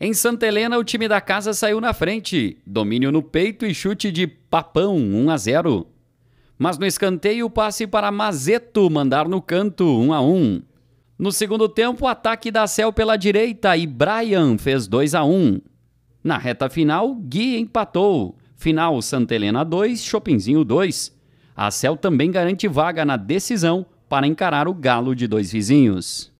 Em Santa Helena, o time da casa saiu na frente. Domínio no peito e chute de papão, 1 a 0. Mas no escanteio, passe para Mazeto mandar no canto, 1 a 1. No segundo tempo, ataque da Cel pela direita e Brian fez 2 a 1. Na reta final, Gui empatou. Final Santa Helena 2, Chopinzinho 2. A Cel também garante vaga na decisão para encarar o Galo de dois vizinhos.